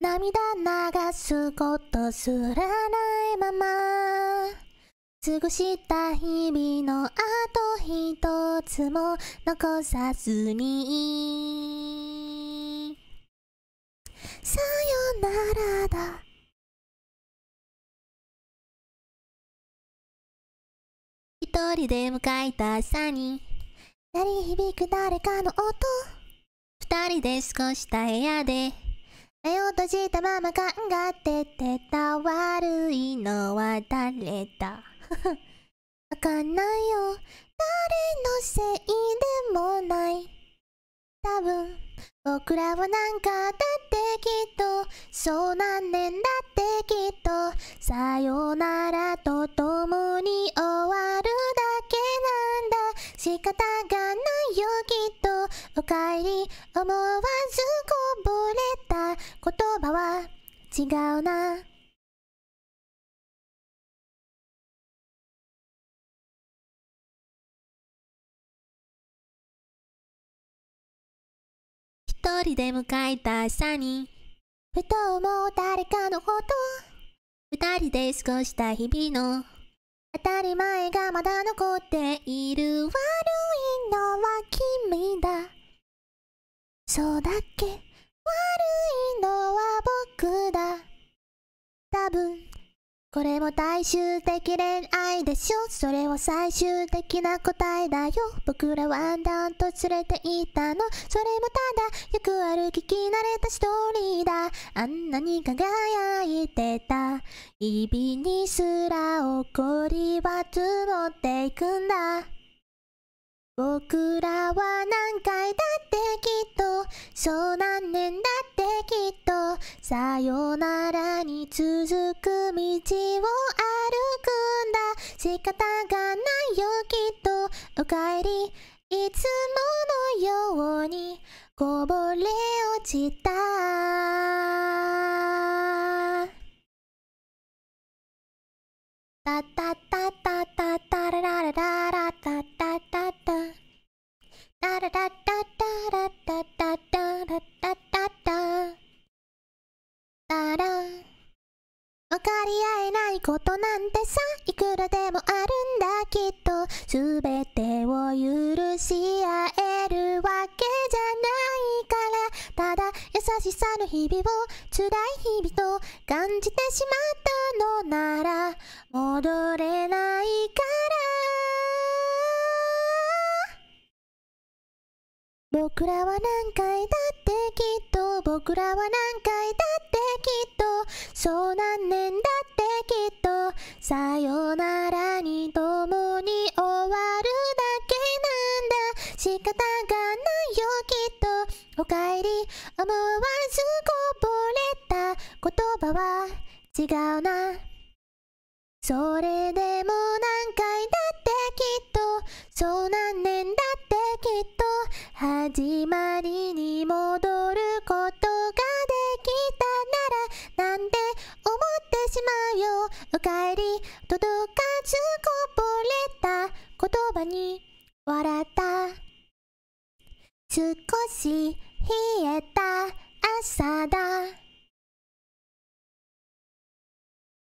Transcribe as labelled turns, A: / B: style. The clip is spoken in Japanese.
A: 涙流すことすらないまま過ごした日々のあと一
B: つも残さずにさよならだ一人で迎えた朝に鳴り響く誰かの音二人で過ごした部屋
A: で目を閉じたまま考えててた悪いのは誰だ わかんないよ誰のせいでもない多分僕らはなんかだってきっとそうなんねんだってきっとさよならと共に終わるだけなんだ仕方がないよきおかえり思わずこ
B: ぼれた言葉は違うな一人で迎えた朝にふと思う誰かのこと二人で過
A: ごした日々の当たり前がまだ残っている悪いのはそうだっけ悪いのは僕だ多分これも大衆的恋愛でしょそれは最終的な答えだよ僕らはンダンと連れて行ったのそれもただよく歩き聞き慣れたストーリーだあんなに輝いてた指にすら怒りは積もっていくんだ僕らはそう何年だってきっとさよならに続く道を歩くんだ仕方がないよきっとおかえりいつものようにこぼれ落ちた
B: タタタタタタララララ
A: 分かり合えないことなんてさいくらでもあるんだきっと全てを許し合えるわけじゃないからただ優しさの日々を辛い日々と感じてしまったのなら戻れないから僕らは何回だってきっと僕らは何回だってきっとそう何年だってきっとさよならに共に終わるだけなんだ仕方がないよきっとおかえり思わずこぼれた言葉は違うなそれでも何回だってきっとそう帰り届かずこぼれた言葉に笑
B: った少し冷えた朝だ